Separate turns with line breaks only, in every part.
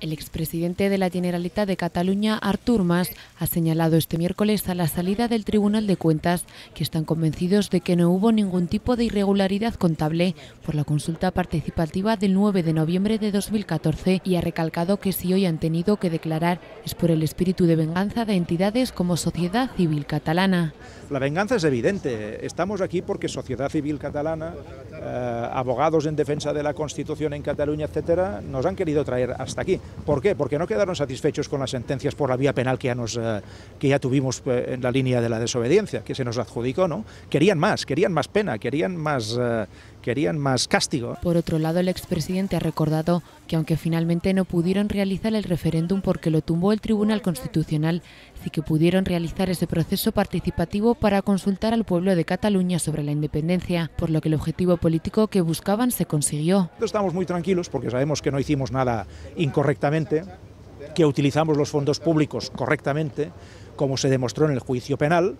El expresidente de la Generalitat de Cataluña, Artur Mas, ha señalado este miércoles a la salida del Tribunal de Cuentas que están convencidos de que no hubo ningún tipo de irregularidad contable por la consulta participativa del 9 de noviembre de 2014 y ha recalcado que si hoy han tenido que declarar es por el espíritu de venganza de entidades como Sociedad Civil Catalana.
La venganza es evidente. Estamos aquí porque Sociedad Civil Catalana, eh, abogados en defensa de la Constitución en Cataluña, etcétera, nos han querido traer hasta aquí. ¿Por qué? Porque no quedaron satisfechos con las sentencias por la vía penal que ya, nos, eh, que ya tuvimos eh, en la línea de la desobediencia, que se nos adjudicó, ¿no? Querían más, querían más pena, querían más, eh, querían más castigo.
Por otro lado, el expresidente ha recordado que aunque finalmente no pudieron realizar el referéndum porque lo tumbó el Tribunal Constitucional, y que pudieron realizar ese proceso participativo para consultar al pueblo de Cataluña sobre la independencia, por lo que el objetivo político que buscaban se consiguió.
Estamos muy tranquilos porque sabemos que no hicimos nada incorrectamente, que utilizamos los fondos públicos correctamente, como se demostró en el juicio penal,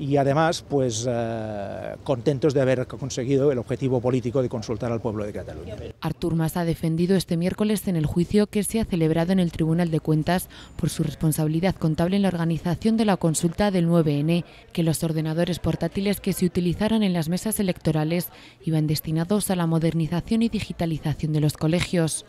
y además pues eh, contentos de haber conseguido el objetivo político de consultar al pueblo de Cataluña. Artur Mas ha
defendido este miércoles en el juicio que se ha celebrado en el Tribunal de Cuentas por su responsabilidad contable en la organización de la consulta del 9N, e, que los ordenadores portátiles que se utilizaron en las mesas electorales iban destinados a la modernización y digitalización de los
colegios.